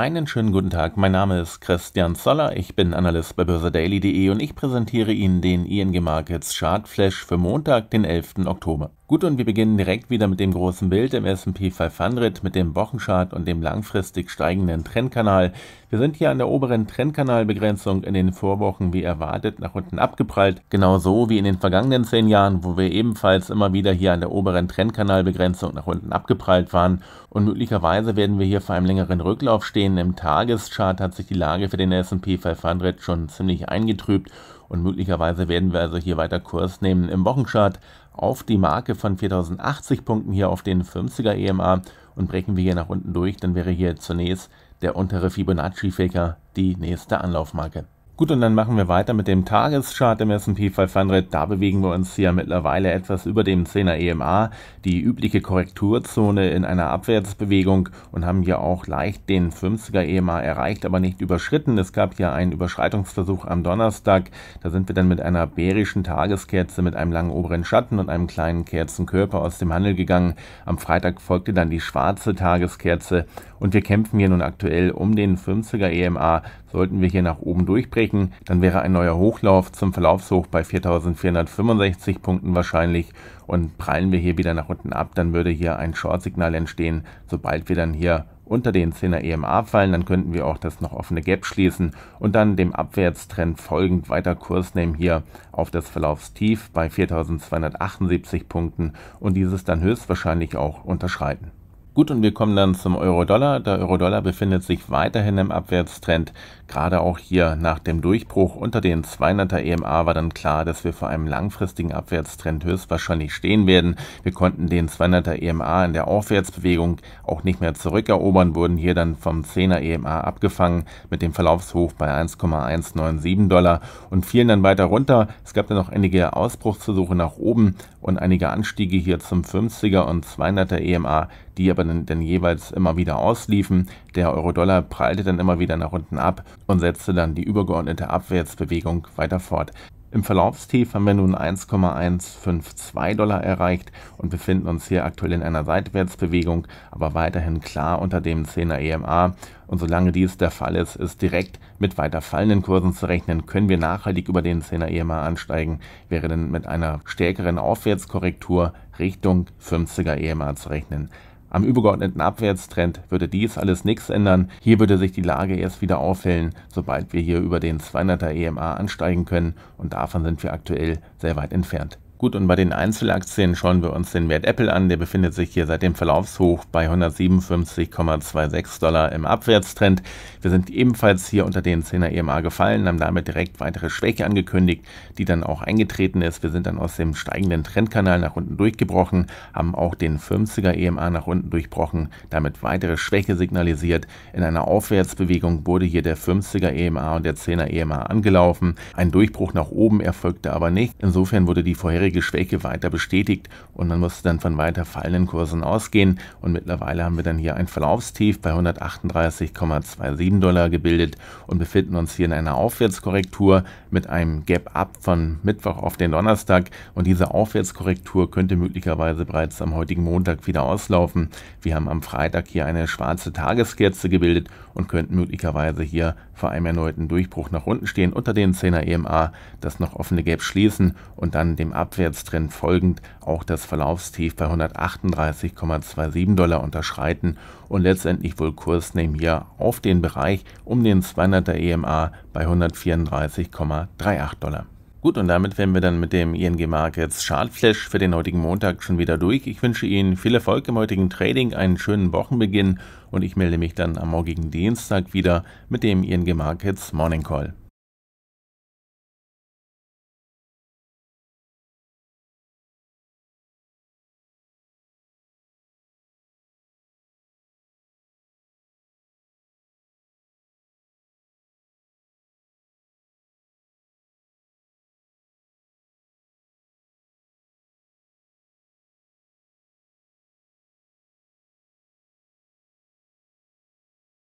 Einen schönen guten Tag, mein Name ist Christian Zoller, ich bin Analyst bei börsedaily.de und ich präsentiere Ihnen den ING Markets Chart Flash für Montag, den 11. Oktober. Gut, und wir beginnen direkt wieder mit dem großen Bild im S&P 500 mit dem Wochenchart und dem langfristig steigenden Trendkanal. Wir sind hier an der oberen Trendkanalbegrenzung in den Vorwochen wie erwartet nach unten abgeprallt, genauso wie in den vergangenen zehn Jahren, wo wir ebenfalls immer wieder hier an der oberen Trendkanalbegrenzung nach unten abgeprallt waren und möglicherweise werden wir hier vor einem längeren Rücklauf stehen. Im Tageschart hat sich die Lage für den S&P 500 schon ziemlich eingetrübt und möglicherweise werden wir also hier weiter Kurs nehmen im Wochenchart auf die Marke von 4080 Punkten hier auf den 50er EMA und brechen wir hier nach unten durch, dann wäre hier zunächst der untere Fibonacci-Faker die nächste Anlaufmarke. Gut, und dann machen wir weiter mit dem Tageschart im S&P 500. Da bewegen wir uns hier mittlerweile etwas über dem 10er EMA, die übliche Korrekturzone in einer Abwärtsbewegung und haben hier auch leicht den 50er EMA erreicht, aber nicht überschritten. Es gab hier einen Überschreitungsversuch am Donnerstag. Da sind wir dann mit einer bärischen Tageskerze mit einem langen oberen Schatten und einem kleinen Kerzenkörper aus dem Handel gegangen. Am Freitag folgte dann die schwarze Tageskerze und wir kämpfen hier nun aktuell um den 50er EMA. Sollten wir hier nach oben durchbrechen, durchblicken, dann wäre ein neuer Hochlauf zum Verlaufshoch bei 4465 Punkten wahrscheinlich und prallen wir hier wieder nach unten ab, dann würde hier ein Short-Signal entstehen, sobald wir dann hier unter den 10er EMA fallen, dann könnten wir auch das noch offene Gap schließen und dann dem Abwärtstrend folgend weiter Kurs nehmen hier auf das Verlaufstief bei 4278 Punkten und dieses dann höchstwahrscheinlich auch unterschreiten. Gut, und wir kommen dann zum Euro-Dollar. Der Euro-Dollar befindet sich weiterhin im Abwärtstrend. Gerade auch hier nach dem Durchbruch unter den 200er EMA war dann klar, dass wir vor einem langfristigen Abwärtstrend höchstwahrscheinlich stehen werden. Wir konnten den 200er EMA in der Aufwärtsbewegung auch nicht mehr zurückerobern, wurden hier dann vom 10er EMA abgefangen mit dem Verlaufshoch bei 1,197 Dollar und fielen dann weiter runter. Es gab dann noch einige Ausbruchsversuche nach oben und einige Anstiege hier zum 50er und 200er EMA, die aber dann, dann jeweils immer wieder ausliefen. Der Euro-Dollar prallte dann immer wieder nach unten ab und setzte dann die übergeordnete Abwärtsbewegung weiter fort. Im Verlaufstief haben wir nun 1,152 Dollar erreicht und befinden uns hier aktuell in einer Seitwärtsbewegung, aber weiterhin klar unter dem 10er EMA. Und solange dies der Fall ist, ist direkt mit weiter fallenden Kursen zu rechnen. Können wir nachhaltig über den 10er EMA ansteigen, wäre dann mit einer stärkeren Aufwärtskorrektur Richtung 50er EMA zu rechnen. Am übergeordneten Abwärtstrend würde dies alles nichts ändern. Hier würde sich die Lage erst wieder aufhellen, sobald wir hier über den 200er EMA ansteigen können und davon sind wir aktuell sehr weit entfernt. Gut, und bei den Einzelaktien schauen wir uns den Wert Apple an. Der befindet sich hier seit dem Verlaufshoch bei 157,26 Dollar im Abwärtstrend. Wir sind ebenfalls hier unter den 10er EMA gefallen, haben damit direkt weitere Schwäche angekündigt, die dann auch eingetreten ist. Wir sind dann aus dem steigenden Trendkanal nach unten durchgebrochen, haben auch den 50er EMA nach unten durchbrochen, damit weitere Schwäche signalisiert. In einer Aufwärtsbewegung wurde hier der 50er EMA und der 10er EMA angelaufen. Ein Durchbruch nach oben erfolgte aber nicht. Insofern wurde die vorherige bisherige Schwäche weiter bestätigt und man musste dann von weiter fallenden Kursen ausgehen und mittlerweile haben wir dann hier ein Verlaufstief bei 138,27 Dollar gebildet und befinden uns hier in einer Aufwärtskorrektur mit einem Gap-Up von Mittwoch auf den Donnerstag und diese Aufwärtskorrektur könnte möglicherweise bereits am heutigen Montag wieder auslaufen. Wir haben am Freitag hier eine schwarze Tageskerze gebildet und könnten möglicherweise hier vor einem erneuten Durchbruch nach unten stehen unter den 10er EMA, das noch offene Gap schließen und dann dem Abwärtskorrektur Abwärtstrend folgend auch das Verlaufstief bei 138,27 Dollar unterschreiten und letztendlich wohl Kurs nehmen hier auf den Bereich um den 200er EMA bei 134,38 Dollar. Gut, und damit wären wir dann mit dem ING Markets Chartflash für den heutigen Montag schon wieder durch. Ich wünsche Ihnen viel Erfolg im heutigen Trading, einen schönen Wochenbeginn und ich melde mich dann am morgigen Dienstag wieder mit dem ING Markets Morning Call.